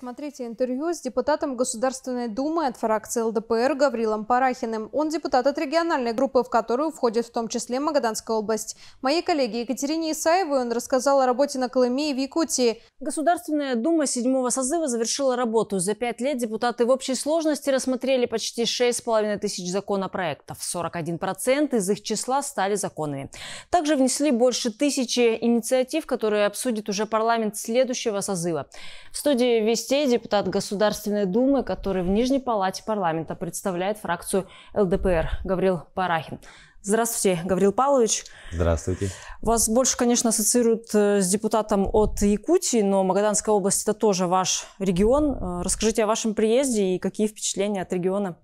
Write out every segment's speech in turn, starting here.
Смотрите интервью с депутатом Государственной Думы от фракции ЛДПР Гаврилом Парахиным. Он депутат от региональной группы, в которую входит в том числе Магаданская область. Моей коллеге Екатерине Исаевой он рассказал о работе на Колыме и в Якутии. Государственная Дума седьмого созыва завершила работу. За пять лет депутаты в общей сложности рассмотрели почти шесть с половиной тысяч законопроектов. 41% из их числа стали законами. Также внесли больше тысячи инициатив, которые обсудит уже парламент следующего созыва. В студии Вести частей депутат Государственной Думы, который в Нижней Палате парламента представляет фракцию ЛДПР Гаврил Парахин. Здравствуйте, Гаврил Павлович. Здравствуйте. Вас больше, конечно, ассоциируют э, с депутатом от Якутии, но Магаданская область – это тоже ваш регион. Э, расскажите о вашем приезде и какие впечатления от региона?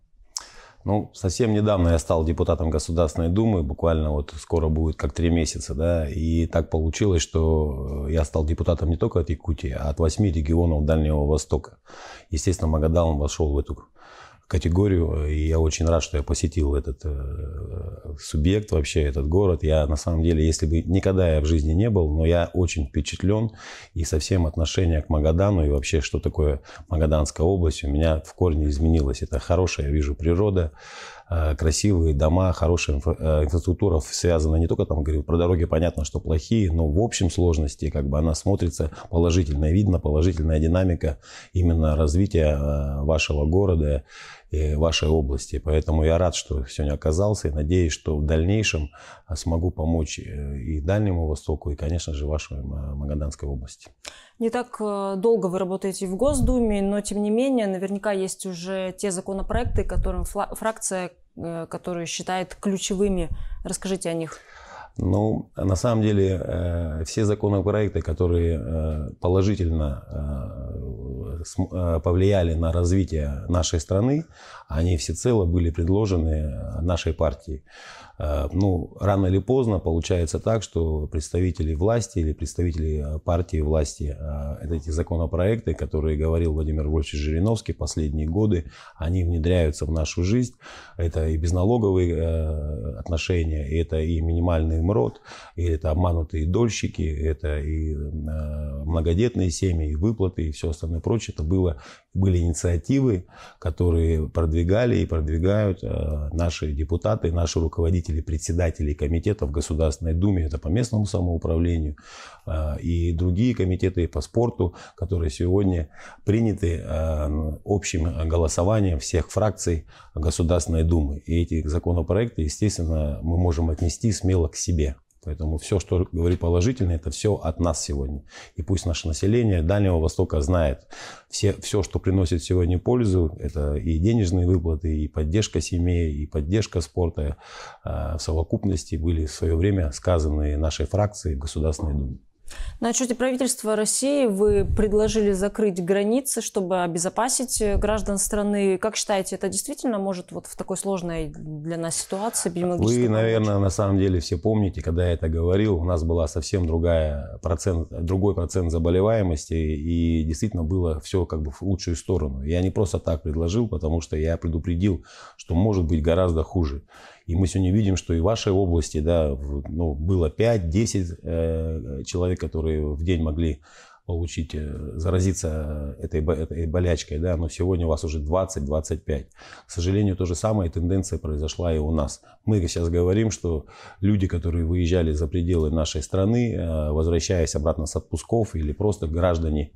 Ну, совсем недавно я стал депутатом Государственной Думы, буквально вот скоро будет как три месяца, да, и так получилось, что э, я стал депутатом не только от Якутии, а от восьми регионов Дальнего Востока. Естественно, Магадан вошел в эту категорию. И я очень рад, что я посетил этот э, субъект, вообще этот город. Я на самом деле, если бы никогда я в жизни не был, но я очень впечатлен и совсем отношение к Магадану и вообще, что такое Магаданская область, у меня в корне изменилось. Это хорошая, я вижу, природа, э, красивые дома, хорошая инфра- э, инфраструктура связана не только там, говорю, про дороги понятно, что плохие, но в общем сложности как бы она смотрится положительно, видно положительная динамика именно развития э, вашего города вашей области. Поэтому я рад, что сегодня оказался и надеюсь, что в дальнейшем а, смогу помочь э, и Дальнему Востоку, и, конечно же, вашей а, Магаданской области. Не так э, долго вы работаете в Госдуме, но, тем не менее, наверняка есть уже те законопроекты, которым фракция, э, которую считает ключевыми. Расскажите о них. Ну, на самом деле, все законопроекты, которые положительно Э, повлияли на развитие нашей страны, они всецело были предложены э, нашей партии. Э, ну, рано или поздно получается так, что представители власти или представители э, партии власти, эти законопроекты, которые говорил Владимир Вольфович Жириновский последние годы, они внедряются в нашу жизнь. Это и безналоговые отношения, и это и минимальный МРОД, и это обманутые дольщики, это и многодетные семьи, и выплаты, и все остальное прочее. Это было, были инициативы, которые продвигались продвигали и продвигают э, наши депутаты, наши руководители, председатели комитетов Государственной Думе, это по местному самоуправлению, э, и другие комитеты по спорту, которые сегодня приняты э, общим голосованием всех фракций Государственной Думы. И эти законопроекты, естественно, мы можем отнести смело к себе. Поэтому все, что говорю положительно, это все от нас сегодня. И пусть наше население Дальнего Востока знает. Все, все, что приносит сегодня пользу, это и денежные выплаты, и поддержка семей, и поддержка спорта а, в совокупности были в свое время сказаны нашей фракции в Государственной Думе. На отчете правительства России вы предложили закрыть границы, чтобы обезопасить э, граждан страны. Как считаете, это действительно может вот в такой сложной для нас ситуации Вы, наверное, на самом деле все помните, когда я это говорил, у нас была совсем другая процент, другой процент заболеваемости, и действительно было все как бы в лучшую сторону. Я не просто так предложил, потому что я предупредил, что может быть гораздо хуже. И мы сегодня видим, что и в вашей области да, ну, было 5-10 э, человек, которые в день могли получить, э, заразиться э, этой, этой болячкой, да, но сегодня у вас уже 20-25. К сожалению, то же самое тенденция произошла и у нас. Мы сейчас говорим, что люди, которые выезжали за пределы нашей страны, э, возвращаясь обратно с отпусков или просто граждане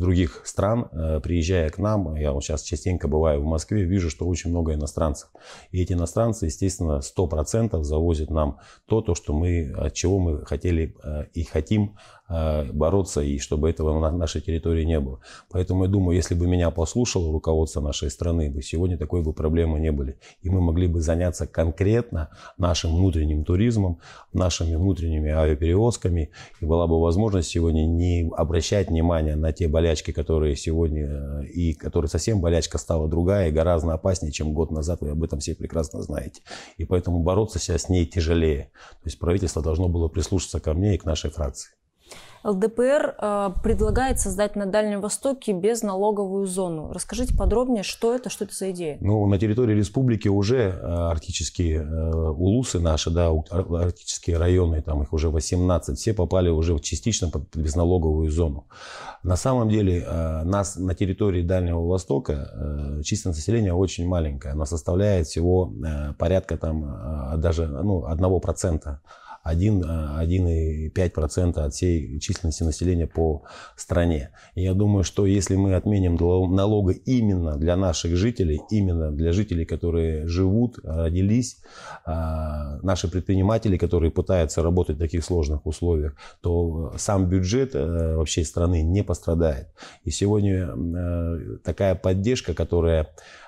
других стран, приезжая к нам, я вот сейчас частенько бываю в Москве, вижу, что очень много иностранцев. И эти иностранцы, естественно, 100% завозят нам то, то, что мы, от чего мы хотели и хотим Э, бороться и чтобы этого на нашей территории не было. Поэтому я думаю, если бы меня послушало руководство нашей страны, бы сегодня такой бы проблемы не были. И мы могли бы заняться конкретно нашим внутренним туризмом, нашими внутренними авиаперевозками. И была бы возможность сегодня не обращать внимания на те болячки, которые сегодня, и которые совсем болячка стала другая и гораздо опаснее, чем год назад. Вы об этом все прекрасно знаете. И поэтому бороться сейчас с ней тяжелее. То есть правительство должно было прислушаться ко мне и к нашей фракции. ЛДПР э, предлагает создать на Дальнем Востоке безналоговую зону. Расскажите подробнее, что это, что это за идея? Ну, на территории республики уже э, арктические э, улусы наши, да, арктические районы, там их уже 18, все попали уже частично под безналоговую зону. На самом деле э, нас на территории Дальнего Востока э, численность населения очень маленькая. Она составляет всего э, порядка там э, даже ну, 1% 1,5% а, от всей численности населения по стране. И я думаю, что если мы отменим налога именно для наших жителей, именно для жителей, которые живут, родились, а, наши предприниматели, которые пытаются работать в таких сложных условиях, то э, сам бюджет э, вообще страны не пострадает. И сегодня э, такая поддержка, которая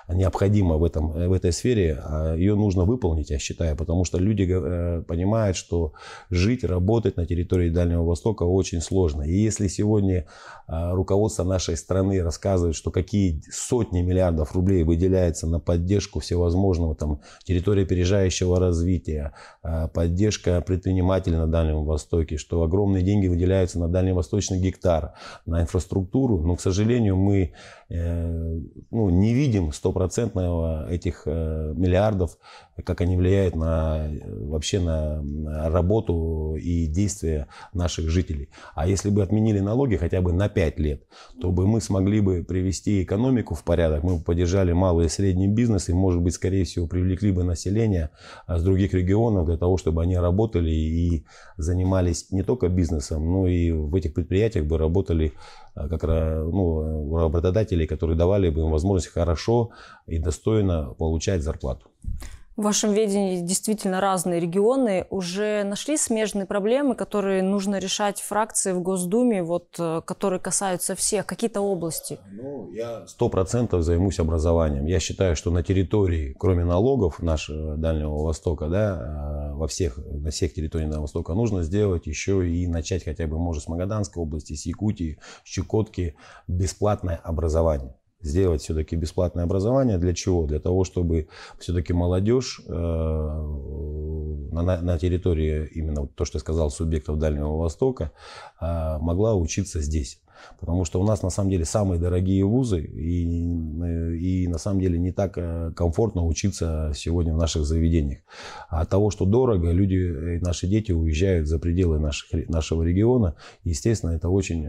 необходима в, этом, в этой сфере, а, ее нужно выполнить, я считаю, потому что люди э, понимают, что жить, работать на территории Дальнего Востока очень сложно. И если сегодня а, руководство нашей страны рассказывает, что какие сотни миллиардов рублей выделяется на поддержку всевозможного там, территории опережающего развития, а, поддержка предпринимателей на Дальнем Востоке, что огромные деньги выделяются на дальневосточный гектар, на инфраструктуру, но, ну, к сожалению, мы ну, не видим стопроцентного этих э, миллиардов, как они влияют на, э, вообще на работу и действия наших жителей. А если бы отменили налоги хотя бы на 5 лет, то бы мы смогли бы привести экономику в порядок, мы бы поддержали малый и средний бизнес и, может быть, скорее всего, привлекли бы население э, с других регионов для того, чтобы они работали и занимались не только бизнесом, но и в этих предприятиях бы работали Э, как ну, работодателей, которые давали бы им возможность хорошо и достойно получать зарплату в вашем ведении действительно разные регионы, уже нашли смежные проблемы, которые нужно решать фракции в Госдуме, вот, э, которые касаются всех, какие-то области? Ну, я сто процентов займусь образованием. Я считаю, что на территории, кроме налогов нашего Дальнего Востока, да, э, во всех, на всех территориях Дальнего Востока нужно сделать еще и начать хотя бы, может, с Магаданской области, с Якутии, с Чукотки бесплатное образование сделать все-таки бесплатное образование. Для чего? Для того, чтобы все-таки молодежь э, на, на территории именно то, что я сказал, субъектов Дальнего Востока, э, могла учиться здесь. Потому что у нас на самом деле самые дорогие вузы и, э, и на самом деле не так э, комфортно учиться сегодня в наших заведениях. А от того, что дорого, люди, э, наши дети уезжают за пределы наших, нашего региона. Естественно, это очень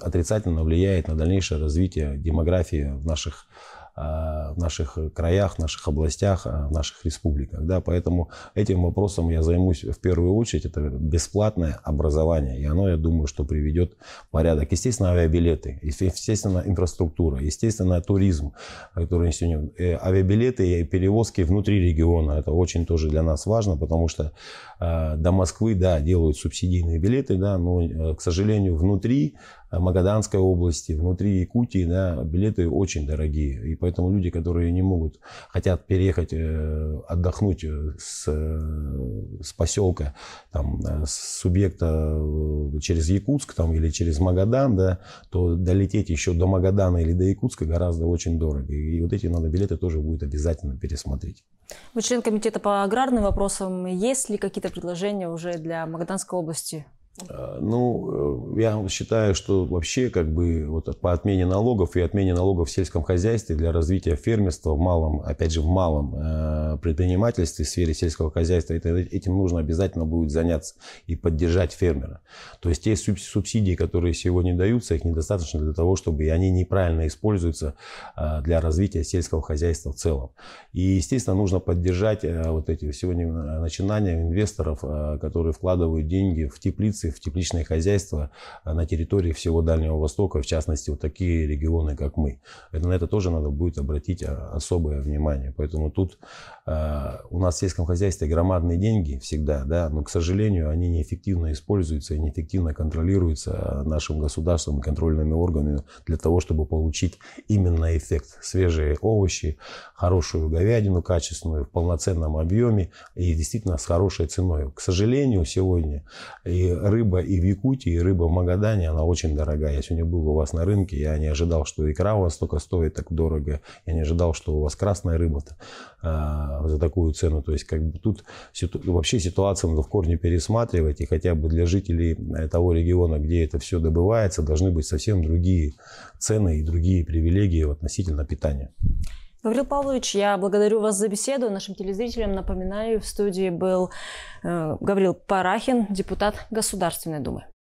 отрицательно влияет на дальнейшее развитие демографии в наших регионах Э, в наших э, краях, в наших областях, э, в наших республиках. Да? Поэтому этим вопросом я займусь в первую очередь. Это бесплатное образование. И оно, я думаю, что приведет порядок. Естественно, авиабилеты, естественно, инфраструктура, естественно, туризм, который сегодня... Авиабилеты и перевозки внутри региона. Это очень тоже для нас важно, потому что до Москвы, да, делают субсидийные билеты, да, но, к сожалению, внутри Э, Магаданской области, внутри Якутии, да, билеты очень дорогие. И поэтому люди, которые не могут, хотят переехать, э, отдохнуть э, с, с поселка, там, с субъекта через Якутск там, или через Магадан, да, то долететь еще до Магадана или до Якутска гораздо очень дорого. И вот эти надо билеты тоже будет обязательно пересмотреть. Вы член комитета по аграрным вопросам. Есть ли какие-то предложения уже для Магаданской области? А, ну, э, я считаю, что вообще как бы вот по отмене налогов и отмене налогов в сельском хозяйстве для развития фермерства в малом, опять же, в малом э, предпринимательстве в сфере сельского хозяйства, это, этим нужно обязательно будет заняться и поддержать фермера. То есть те субсидии, которые сегодня даются, их недостаточно для того, чтобы и они неправильно используются а, для развития сельского хозяйства в целом. И, естественно, нужно поддержать э, вот эти сегодня начинания инвесторов, которые вкладывают деньги в теплицы, инвестиций в тепличное хозяйство а, на территории всего Дальнего Востока, в частности, вот такие регионы, как мы. Это, на это тоже надо будет обратить а, особое внимание. Поэтому тут э, у нас в сельском хозяйстве громадные деньги всегда, да, но, к сожалению, они неэффективно используются и неэффективно контролируются нашим государством и контрольными органами для того, чтобы получить именно эффект. Свежие овощи, хорошую говядину качественную в полноценном объеме и действительно с хорошей ценой. К сожалению, сегодня и рыба и в Якутии, и рыба в Магадане, она очень дорогая. Я сегодня был у вас на рынке, я не ожидал, что икра у вас столько стоит так дорого. Я не ожидал, что у вас красная рыба э, за такую цену. То есть как бы тут ситу... вообще ситуацию надо в корне пересматривать. И хотя бы для жителей э, того региона, где это все добывается, должны быть совсем другие цены и другие привилегии относительно питания. Гаврил Павлович, я благодарю вас за беседу. Нашим телезрителям напоминаю, в студии был э, Гаврил Парахин, депутат Государственной Думы.